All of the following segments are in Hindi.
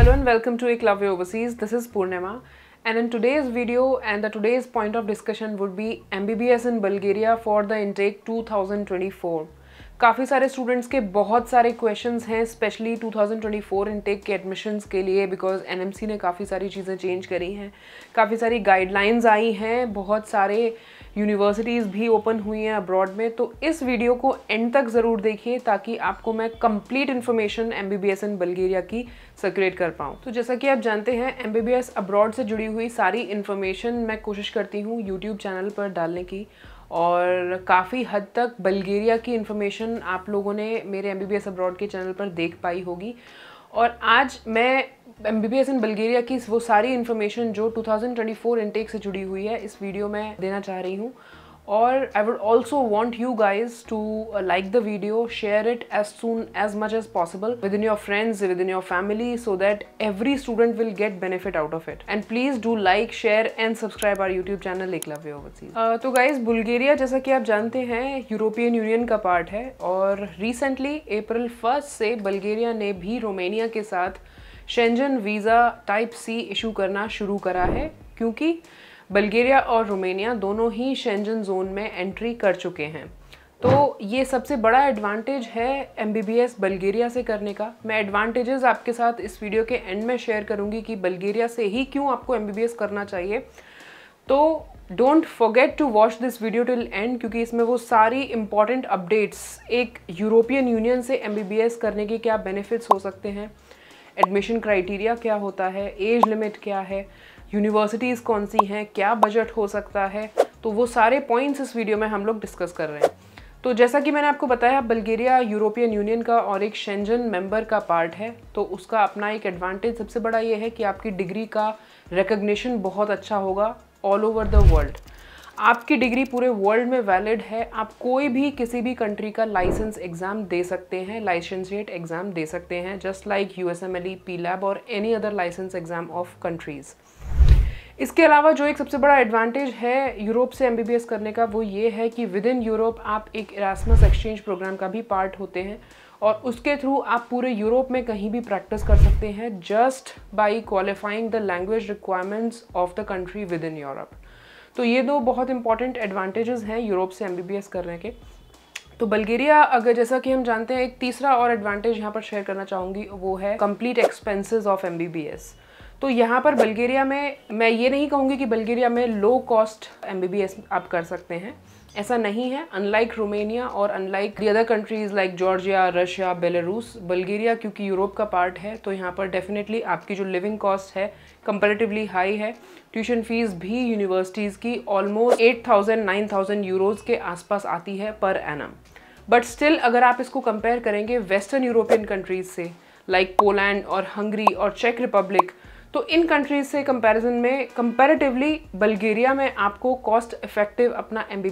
Hello and welcome to Eklavya Overseas. This is Purnima and in today's video and the today's point of discussion would be MBBS in Bulgaria for the intake 2024. काफ़ी सारे स्टूडेंट्स के बहुत सारे क्वेश्चंस हैं स्पेशली 2024 इनटेक के एडमिशन्स के लिए बिकॉज एनएमसी ने काफ़ी सारी चीज़ें चेंज करी हैं काफ़ी सारी गाइडलाइंस आई हैं बहुत सारे uh, यूनिवर्सिटीज़ भी ओपन हुई हैं अब्रॉड में तो इस वीडियो को एंड तक ज़रूर देखिए ताकि आपको मैं complete information M B B S in Bulgaria की सर्कुलेट कर पाऊँ तो जैसा कि आप जानते हैं M B B S abroad से जुड़ी हुई सारी इन्फॉर्मेशन मैं कोशिश करती हूँ यूट्यूब चैनल पर डालने की और काफ़ी हद तक बल्गेरिया की इन्फॉर्मेशन आप लोगों ने मेरे M B B S abroad के चैनल पर देख पाई होगी और आज मैं M B B S in Bulgaria की वो सारी इन्फॉर्मेशन जो 2024 इनटेक से जुड़ी हुई है इस वीडियो में देना चाह रही हूँ और I would also want you guys to like the video share it as soon as much as possible within your friends within your family so that every student will get benefit out of it and please do like share and subscribe our YouTube channel एक लव ओवरसीज तो गाइज बुल्गेरिया जैसा कि आप जानते हैं यूरोपियन यूनियन का पार्ट है और रिसेंटली अप्रैल फर्स्ट से बल्गेरिया ने भी रोमेनिया के साथ Schengen visa type C issue करना शुरू करा है क्योंकि बल्गेरिया और रोमेनिया दोनों ही शेंजन जोन में एंट्री कर चुके हैं तो ये सबसे बड़ा एडवांटेज है एम बल्गेरिया से करने का मैं एडवांटेजेस आपके साथ इस वीडियो के एंड में शेयर करूँगी कि बल्गेरिया से ही क्यों आपको एम करना चाहिए तो don't forget to watch this video till end क्योंकि इसमें वो सारी इंपॉर्टेंट अपडेट्स एक यूरोपियन यूनियन से एम करने के क्या बेनिफिट्स हो सकते हैं एडमिशन क्राइटेरिया क्या होता है एज लिमिट क्या है यूनिवर्सिटीज़ कौन सी हैं क्या बजट हो सकता है तो वो सारे पॉइंट्स इस वीडियो में हम लोग डिस्कस कर रहे हैं तो जैसा कि मैंने आपको बताया बल्गेरिया यूरोपियन यूनियन का और एक शेंजन मेंबर का पार्ट है तो उसका अपना एक एडवांटेज सबसे बड़ा ये है कि आपकी डिग्री का रिकग्निशन बहुत अच्छा होगा ऑल ओवर द वर्ल्ड आपकी डिग्री पूरे वर्ल्ड में वैलिड है आप कोई भी किसी भी कंट्री का लाइसेंस एग्ज़ाम दे सकते हैं लाइसेंशिएट एग्ज़ाम दे सकते हैं just like U S M L E PLAB और any other licence exam of countries इसके अलावा जो एक सबसे बड़ा एडवांटेज है यूरोप से एम करने का वो ये है कि विद इन यूरोप आप एक इरासमस एक्सचेंज प्रोग्राम का भी पार्ट होते हैं और उसके थ्रू आप पूरे यूरोप में कहीं भी प्रैक्टिस कर सकते हैं just by qualifying the language requirements of the country within Europe तो ये दो बहुत इंपॉर्टेंट एडवांटेजेस हैं यूरोप से एम करने के तो बल्गेरिया अगर जैसा कि हम जानते हैं एक तीसरा और एडवांटेज यहाँ पर शेयर करना चाहूँगी वो है कंप्लीट एक्सपेंसेस ऑफ एम तो यहाँ पर बल्गेरिया में मैं ये नहीं कहूँगी कि बल्गेरिया में लो कॉस्ट एम आप कर सकते हैं ऐसा नहीं है अनलाइक रोमेनिया और unlike the other countries like Georgia Russia Belarus Bulgaria क्योंकि यूरोप का पार्ट है तो यहाँ पर डेफिनेटली आपकी जो लिविंग कॉस्ट है कंपेरेटिवली हाई है ट्यूशन फीस भी यूनिवर्सिटीज़ की almost eight thousand nine thousand euros के आसपास आती है पर एनम बट स्टिल अगर आप इसको कंपेयर करेंगे वेस्टर्न यूरोपियन कंट्रीज़ से लाइक पोलैंड और हंगरी और चेक रिपब्लिक तो इन कंट्रीज से कंपैरिजन में कंपैरेटिवली बल्गेरिया में आपको कॉस्ट इफेक्टिव अपना एम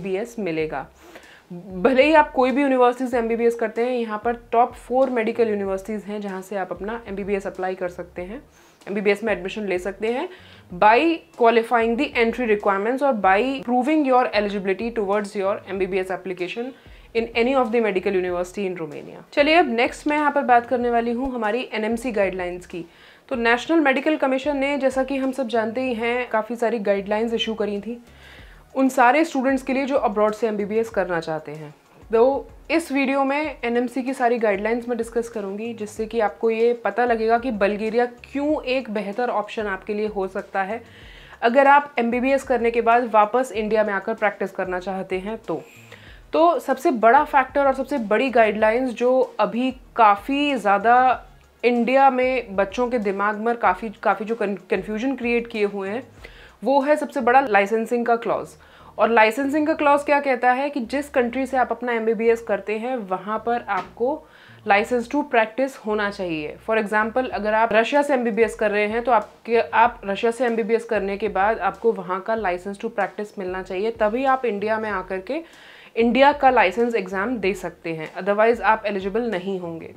मिलेगा भले ही आप कोई भी यूनिवर्सिटी से एम करते हैं यहाँ पर टॉप फोर मेडिकल यूनिवर्सिटीज़ हैं जहाँ से आप अपना एम अप्लाई कर सकते हैं एम में एडमिशन ले सकते हैं by qualifying the entry requirements और by proving your eligibility towards your M application in any of the medical university in Romania चलिए अब नेक्स्ट मैं यहाँ पर बात करने वाली हूँ हमारी एन गाइडलाइंस की तो नेशनल मेडिकल कमीशन ने जैसा कि हम सब जानते ही हैं काफ़ी सारी गाइडलाइंस इशू करी थी उन सारे स्टूडेंट्स के लिए जो अब्रॉड से एम करना चाहते हैं तो इस वीडियो में एन की सारी गाइडलाइंस मैं डिस्कस करूंगी जिससे कि आपको ये पता लगेगा कि बल्गेरिया क्यों एक बेहतर ऑप्शन आपके लिए हो सकता है अगर आप एम करने के बाद वापस इंडिया में आकर प्रैक्टिस करना चाहते हैं तो तो सबसे बड़ा फैक्टर और सबसे बड़ी गाइडलाइंस जो अभी काफ़ी ज़्यादा इंडिया में बच्चों के दिमाग में काफ़ी काफ़ी जो कन्फ्यूजन क्रिएट किए हुए हैं वो है सबसे बड़ा लाइसेंसिंग का क्लॉज और लाइसेंसिंग का क्लॉज क्या कहता है कि जिस कंट्री से आप अपना एम करते हैं वहाँ पर आपको लाइसेंस टू प्रैक्टिस होना चाहिए फॉर एग्जाम्पल अगर आप रशिया से एम कर रहे हैं तो आपके आप रशिया से एम करने के बाद आपको वहाँ का लाइसेंस टू प्रैक्टिस मिलना चाहिए तभी आप इंडिया में आकर के इंडिया का लाइसेंस एग्ज़ाम दे सकते हैं अदरवाइज़ आप एलिजिबल नहीं होंगे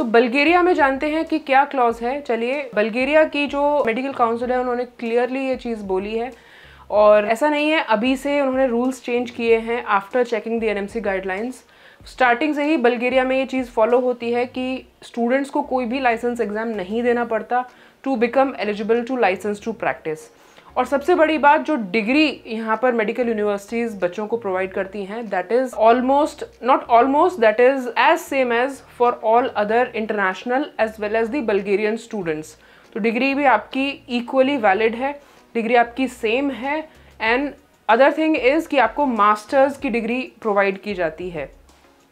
तो बल्गेरिया में जानते हैं कि क्या क्लॉज है चलिए बल्गेरिया की जो मेडिकल काउंसिल है उन्होंने क्लियरली ये चीज़ बोली है और ऐसा नहीं है अभी से उन्होंने रूल्स चेंज किए हैं after checking the NMC guidelines starting से ही बल्गेरिया में ये चीज़ फॉलो होती है कि स्टूडेंट्स को कोई भी लाइसेंस एग्ज़ाम नहीं देना पड़ता to become eligible to licence to practise और सबसे बड़ी बात जो डिग्री यहाँ पर मेडिकल यूनिवर्सिटीज़ बच्चों को प्रोवाइड करती हैं that is almost not almost that is as same as for all other international as well as the Bulgarian students तो डिग्री भी आपकी इक्वली वैलिड है डिग्री आपकी सेम है एंड अदर थिंग इज़ कि आपको मास्टर्स की डिग्री प्रोवाइड की जाती है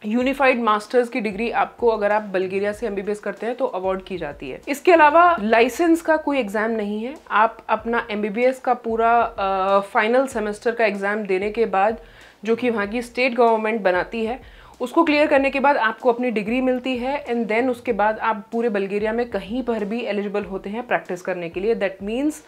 यूनिफाइड मास्टर्स की डिग्री आपको अगर आप बल्गेरिया से एमबीबीएस करते हैं तो अवार्ड की जाती है इसके अलावा लाइसेंस का कोई एग्जाम नहीं है आप अपना एमबीबीएस का पूरा फाइनल सेमेस्टर का एग्जाम देने के बाद जो कि वहाँ की स्टेट गवर्नमेंट बनाती है उसको क्लियर करने के बाद आपको अपनी डिग्री मिलती है एंड देन उसके बाद आप पूरे बल्गेरिया में कहीं पर भी एलिजिबल होते हैं प्रैक्टिस करने के लिए that means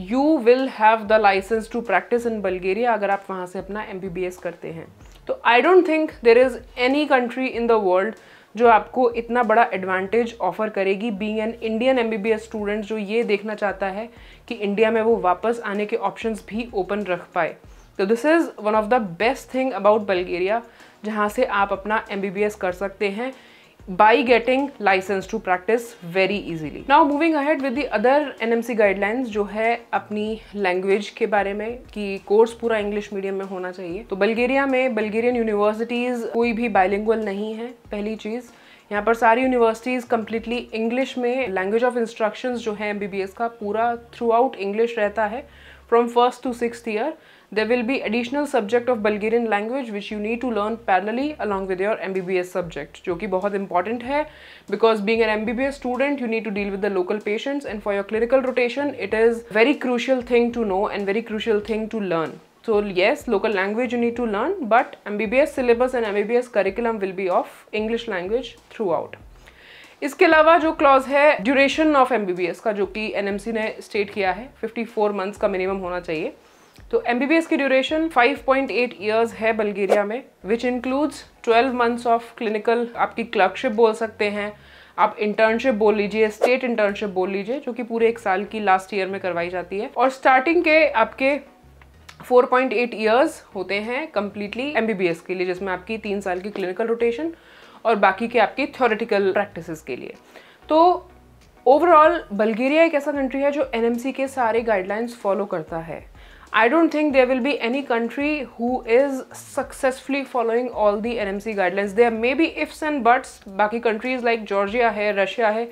you will have the licence to practice in Bulgaria अगर आप वहाँ से अपना एम करते हैं तो I don't think there is any country in the world जो आपको इतना बड़ा एडवांटेज ऑफर करेगी being an Indian M S student जो ये देखना चाहता है कि इंडिया में वो वापस आने के ऑप्शन भी ओपन रख पाए तो this is one of the best thing about Bulgaria जहाँ से आप अपना एम कर सकते हैं by getting license to practice very easily. Now moving ahead with the other NMC guidelines जो है अपनी लैंग्वेज के बारे में कि कोर्स पूरा इंग्लिश मीडियम में होना चाहिए तो बल्गेरिया में बल्गेरियन यूनिवर्सिटीज़ कोई भी bilingual नहीं है पहली चीज़ यहाँ पर सारी यूनिवर्सिटीज़ कम्प्लीटली इंग्लिश में लैंग्वेज ऑफ इंस्ट्रक्शंस जो है एम का पूरा थ्रू आउट इंग्लिश रहता है from first to six year there will be additional subject of Bulgarian language which you need to learn parallelly along with your MBBS subject जो कि बहुत important है because being an MBBS student you need to deal with the local patients and for your clinical rotation it is very crucial thing to know and very crucial thing to learn so yes local language you need to learn but MBBS syllabus and MBBS curriculum will be of English language throughout इसके अलावा जो क्लॉज है ड्यूरेशन ऑफ एमबीबीएस का जो कि एनएमसी ने स्टेट किया है 54 मंथ्स का मिनिमम होना चाहिए तो एम की ड्यूरेशन 5.8 ईयर्स है बल्गेरिया में which includes 12 months of clinical आपकी क्लर्कशिप बोल सकते हैं आप इंटर्नशिप बोल लीजिए स्टेट इंटर्नशिप बोल लीजिए जो कि पूरे एक साल की लास्ट ईयर में करवाई जाती है और स्टार्टिंग के आपके 4.8 ईयर्स होते हैं कम्प्लीटली एम के लिए जिसमें आपकी तीन साल की क्लिनिकल रोटेशन और बाकी के आपकी थ्योरेटिकल प्रैक्टिस के लिए तो ओवरऑल बल्गेरिया एक ऐसा कंट्री है जो एन के सारे गाइडलाइंस फॉलो करता है I don't think there will be any country who is successfully following all the NMC guidelines. There may be ifs and buts. Baki countries like Georgia hai, Russia hai,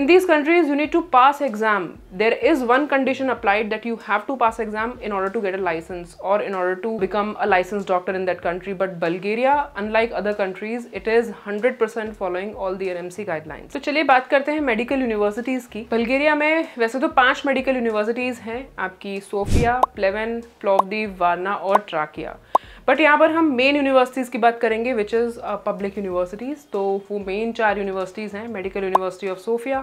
in these countries you need to pass exam there is one condition applied that you have to pass exam in order to get a license or in order to become a licensed doctor in that country but bulgaria unlike other countries it is 100% following all the rmc guidelines so chaliye baat karte hain medical universities ki bulgaria mein वैसे तो पांच मेडिकल यूनिवर्सिटीज हैं आपकी सोफिया प्लेवन प्लॉवदीव वारना और ट्राकिया बट यहाँ पर हम मेन यूनिवर्सिटीज़ की बात करेंगे विच इज़ पब्लिक यूनिवर्सिटीज़ तो वो मेन चार यूनिवर्सिटीज़ हैं medical university of Sofia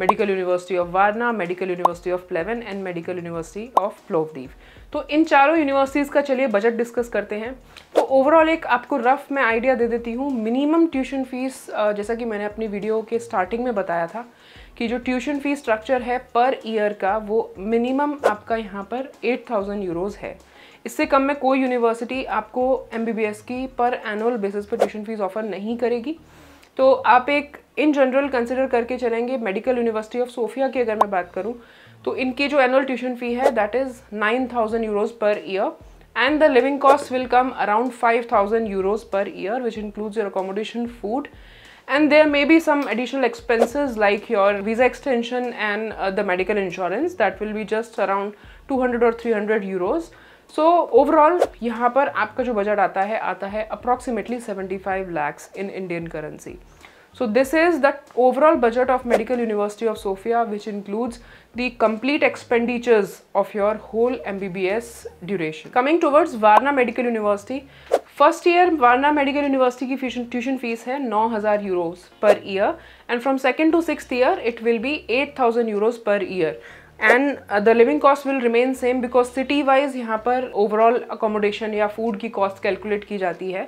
medical university of Varna medical university of Pleven and medical university of Plovdiv तो इन चारों यूनिवर्सिटीज़ का चलिए बजट डिस्कस करते हैं तो ओवरऑल एक आपको रफ मैं आइडिया दे देती हूँ मिनिमम ट्यूशन फ़ीस जैसा कि मैंने अपनी वीडियो के स्टार्टिंग में बताया था कि जो ट्यूशन फ़ीस स्ट्रक्चर है पर ईयर का वो मिनिमम आपका यहाँ पर एट थाउजेंड यूरोज़ है इससे कम में कोई यूनिवर्सिटी आपको एम की पर एनुअल बेसिस पर ट्यूशन फीस ऑफर नहीं करेगी तो आप एक इन जनरल कंसिडर करके चलेंगे मेडिकल यूनिवर्सिटी ऑफ सोफिया की अगर मैं बात करूँ तो इनकी जो एनुअल ट्यूशन फी है that is nine thousand euros per year and the living cost will come around five thousand euros per year which includes your accommodation food and there may be some additional expenses like your visa extension and the medical insurance that will be just around two hundred और three hundred euros so overall यहाँ पर आपका जो बजट आता है आता है approximately seventy five lakhs in Indian currency so this is the overall budget of medical university of Sofia which includes the complete expenditures of your whole M B B S duration coming towards Varna medical university first year Varna medical university की ट्यूशन फीस है नौ हज़ार euros per year and from second to six year it will be eight thousand euros per year and the living cost will remain same because city wise यहाँ पर ओवरऑल अकोमोडेशन या फूड की कॉस्ट कैलकुलेट की जाती है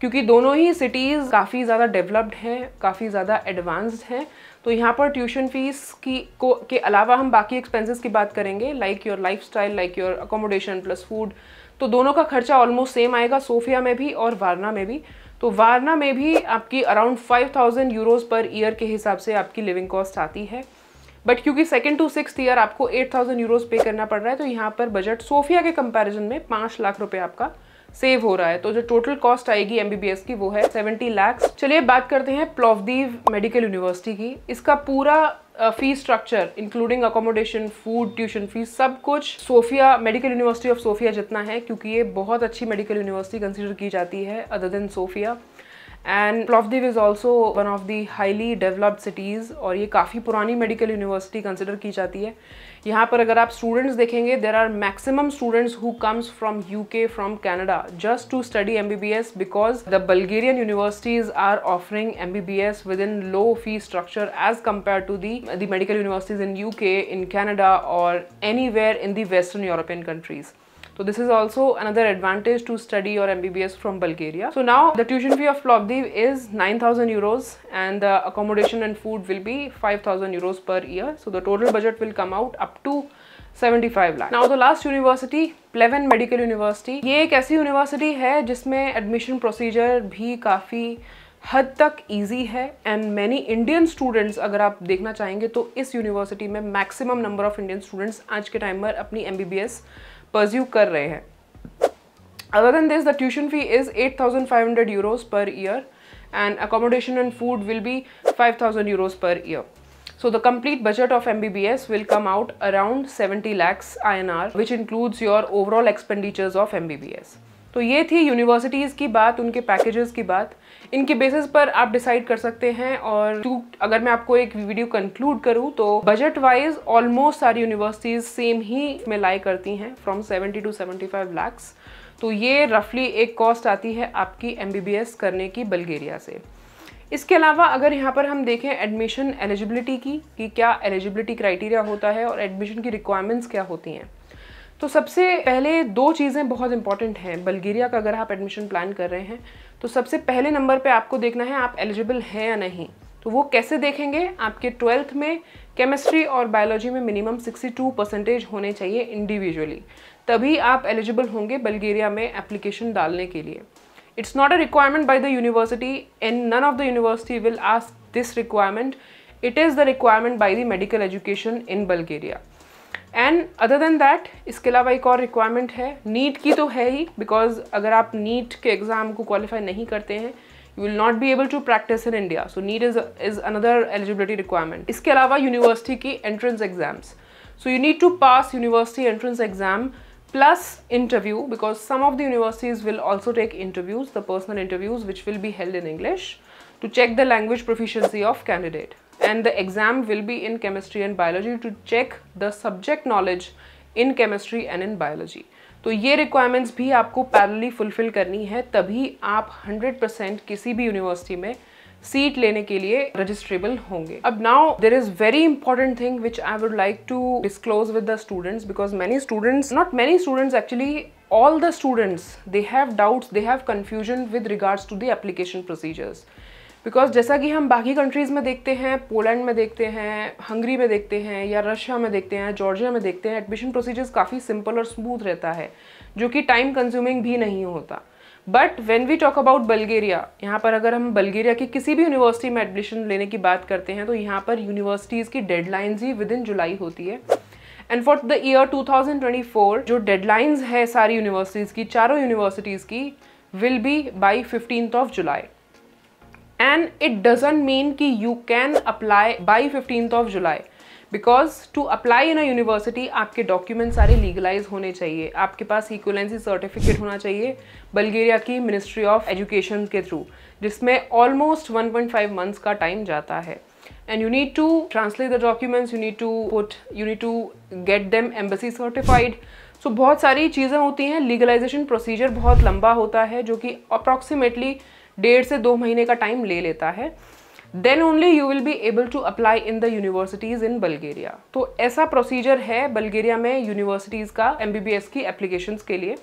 क्योंकि दोनों ही सिटीज़ काफ़ी ज़्यादा डेवलप्ड हैं काफ़ी ज़्यादा एडवांस्ड हैं तो यहाँ पर ट्यूशन फ़ीस की को के अलावा हम बाकी एक्सपेंसेस की बात करेंगे like your style like your accommodation plus food तो दोनों का खर्चा ऑलमोस्ट सेम आएगा सोफिया में भी और वारना में भी तो वारना में भी आपकी around five thousand euros per year के हिसाब से आपकी लिविंग कॉस्ट आती है बट क्योंकि सेकेंड टू सिक्स ईयर आपको एट थाउजेंड यूरोज पे करना पड़ रहा है तो यहाँ पर बजट सोफिया के कंपेरिजन में पाँच लाख रुपये आपका सेव हो रहा है तो जो टोटल कॉस्ट आएगी एम की वो है सेवेंटी लैक्स चलिए बात करते हैं प्लॉवदीव मेडिकल यूनिवर्सिटी की इसका पूरा fee structure including accommodation food tuition fees सब कुछ Sofia medical university of Sofia जितना है क्योंकि ये बहुत अच्छी मेडिकल यूनिवर्सिटी कंसिडर की जाती है other than Sofia and Plovdiv is also one of the highly developed cities और ये काफ़ी पुरानी मेडिकल यूनिवर्सिटी कंसिडर की जाती है यहाँ पर अगर आप स्टूडेंट्स देखेंगे there are maximum students who comes from U K from Canada just to study M B B S because the Bulgarian universities are offering M B B S within low fee structure as compare to the the medical universities in U K in Canada और anywhere in the western European countries तो this is also another advantage to study और M B B S from Bulgaria so now the tuition fee of Plovdiv is nine thousand euros and the accommodation and food will be five thousand euros per year so the total budget will come out up to 75 lakh now the last university Pleven medical university ये एक ऐसी यूनिवर्सिटी है जिसमें एडमिशन प्रोसीजर भी काफ़ी हद तक ईजी है एंड मैनी इंडियन स्टूडेंट्स अगर आप देखना चाहेंगे तो इस यूनिवर्सिटी में maximum number of Indian students आज के टाइम पर अपनी M B B S pursue कर रहे हैं other than this the tuition fee is eight thousand five hundred euros per year and accommodation and food will be five thousand euros per year so the complete budget of M B B S will come out around seventy lakhs I N R which includes your overall expenditures of M B B S तो ये थी यूनिवर्सिटीज़ की बात उनके पैकेजेस की बात इनके बेसिस पर आप डिसाइड कर सकते हैं और टू अगर मैं आपको एक वीडियो कंक्लूड करूं तो बजट वाइज ऑलमोस्ट सारी यूनिवर्सिटीज़ सेम ही में लाई करती हैं फ्रॉम 70 टू 75 लाख्स तो ये रफली एक कॉस्ट आती है आपकी एम करने की बल्गेरिया से इसके अलावा अगर यहाँ पर हम देखें एडमिशन एलिजिबिलिटी की कि क्या एलिजिबिलिटी क्राइटेरिया होता है और एडमिशन की रिक्वायरमेंट्स क्या होती हैं तो सबसे पहले दो चीज़ें बहुत इंपॉर्टेंट हैं बल्गेरिया का अगर आप एडमिशन प्लान कर रहे हैं तो सबसे पहले नंबर पे आपको देखना है आप एलिजिबल हैं या नहीं तो वो कैसे देखेंगे आपके ट्वेल्थ में केमिस्ट्री और बायोलॉजी में मिनिमम 62 परसेंटेज होने चाहिए इंडिविजुअली तभी आप एलिजिबल होंगे बल्गेरिया में एप्लीकेशन डालने के लिए it's not a requirement by the university and none of the university will ask this requirement it is the requirement by the medical education in Bulgaria and other than that इसके अलावा एक और रिक्वायरमेंट है नीट की तो है ही बिकॉज अगर आप नीट के एग्ज़ाम को क्वालिफाई नहीं करते हैं you will not be able to practice in India so NEET is is another eligibility requirement इसके अलावा यूनिवर्सिटी की entrance exams so you need to pass university entrance exam plus interview because some of the universities will also take interviews the personal interviews which will be held in English to check the language proficiency of candidate and the exam will be in chemistry and biology to check the subject knowledge in chemistry and in biology तो ये रिक्वायरमेंट्स भी आपको पैरली फुलफ़िल करनी है तभी आप 100% किसी भी यूनिवर्सिटी में सीट लेने के लिए रजिस्ट्रेबल होंगे अब now there is very important thing which I would like to disclose with the students because many students not many students actually all the students they have doubts they have confusion with regards to the application procedures because जैसा कि हम बाकी कंट्रीज़ में देखते हैं पोलैंड में देखते हैं हंगरी में देखते हैं या रशिया में देखते हैं जॉर्जिया में देखते हैं एडमिशन प्रोसीजर्स काफ़ी सिंपल और स्मूथ रहता है जो कि टाइम कंज्यूमिंग भी नहीं होता but when we talk about Bulgaria यहाँ पर अगर हम बल्गेरिया की किसी भी यूनिवर्सिटी में एडमिशन लेने की बात करते हैं तो यहाँ पर यूनिवर्सिटीज़ की डेडलाइंस ही विद इन जुलाई होती है एंड फॉर द ईयर 2024 जो डेडलाइंस है सारी यूनिवर्सिटीज़ की चारों यूनिवर्सिटीज़ की will be by fifteen of July and it doesn't mean कि you can apply by fifteen of July because to apply in a university आपके डॉक्यूमेंट सारे लीगलाइज होने चाहिए आपके पास इक्वलेंसी सर्टिफिकेट होना चाहिए बल्गेरिया की मिनिस्ट्री ऑफ एजुकेशन के थ्रू जिसमें ऑलमोस्ट 1.5 मंथ्स का टाइम जाता है and you need to translate the documents you need to put you need to get them embassy certified so बहुत सारी चीज़ें होती हैं लीगलाइजेशन प्रोसीजर बहुत लंबा होता है जो कि अप्रॉक्सीमेटली डेढ़ से दो महीने का टाइम ले लेता है then only you will be able to apply in the universities in Bulgaria तो ऐसा प्रोसीजर है बल्गेरिया में यूनिवर्सिटीज़ का एम की एप्लीकेशन के लिए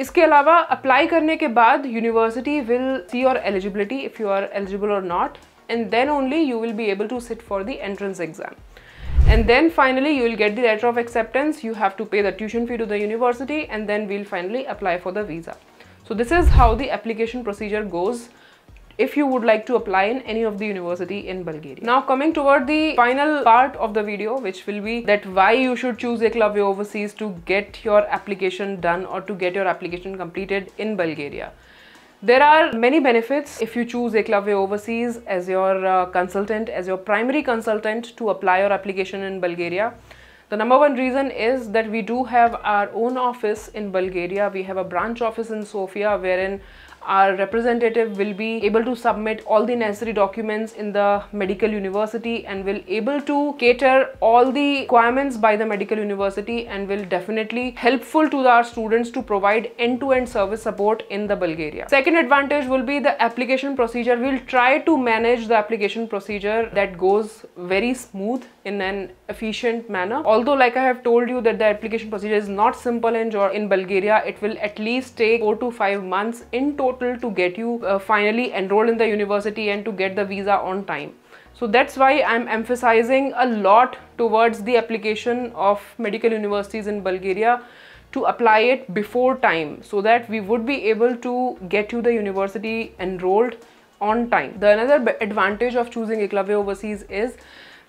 इसके अलावा अप्लाई करने के बाद university will see your eligibility if you are eligible और not and then only you will be able to sit for the entrance exam and then finally you will get the letter of acceptance you have to pay the tuition fee to the university and then we'll finally apply for the visa So this is how the application procedure goes if you would like to apply in any of the university in Bulgaria. Now coming toward the final part of the video which will be that why you should choose Eklavya Overseas to get your application done or to get your application completed in Bulgaria. There are many benefits if you choose Eklavya Overseas as your uh, consultant, as your primary consultant to apply your application in Bulgaria. The number one reason is that we do have our own office in Bulgaria. We have a branch office in Sofia wherein our representative will be able to submit all the necessary documents in the medical university and will able to cater all the requirements by the medical university and will definitely helpful to our students to provide end-to-end -end service support in the Bulgaria. Second advantage will be the application procedure. We'll try to manage the application procedure that goes very smooth in an efficient manner. Although like I have told you that the application procedure is not simple in, in Bulgaria, it will at least take 4 to 5 months in total to get you uh, finally enrolled in the university and to get the visa on time. So that's why I'm emphasizing a lot towards the application of medical universities in Bulgaria to apply it before time so that we would be able to get you the university enrolled on time. The another advantage of choosing Eklavya overseas is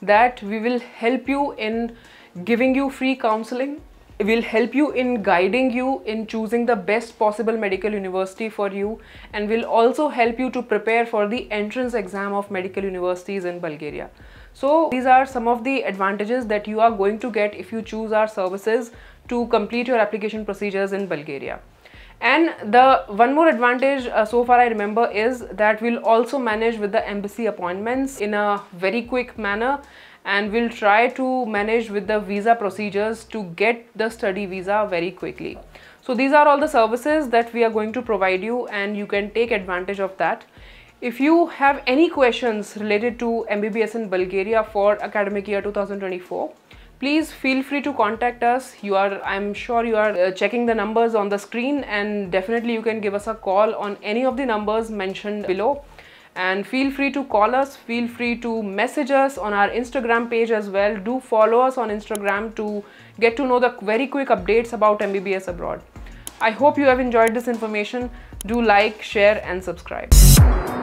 that we will help you in giving you free counseling will help you in guiding you in choosing the best possible medical university for you and will also help you to prepare for the entrance exam of medical universities in Bulgaria. So these are some of the advantages that you are going to get if you choose our services to complete your application procedures in Bulgaria. And the one more advantage uh, so far I remember is that we'll also manage with the embassy appointments in a very quick manner and we'll try to manage with the visa procedures to get the study visa very quickly. So these are all the services that we are going to provide you and you can take advantage of that. If you have any questions related to MBBS in Bulgaria for academic year 2024, please feel free to contact us you are i'm sure you are uh, checking the numbers on the screen and definitely you can give us a call on any of the numbers mentioned below and feel free to call us feel free to message us on our instagram page as well do follow us on instagram to get to know the very quick updates about mbbs abroad i hope you have enjoyed this information do like share and subscribe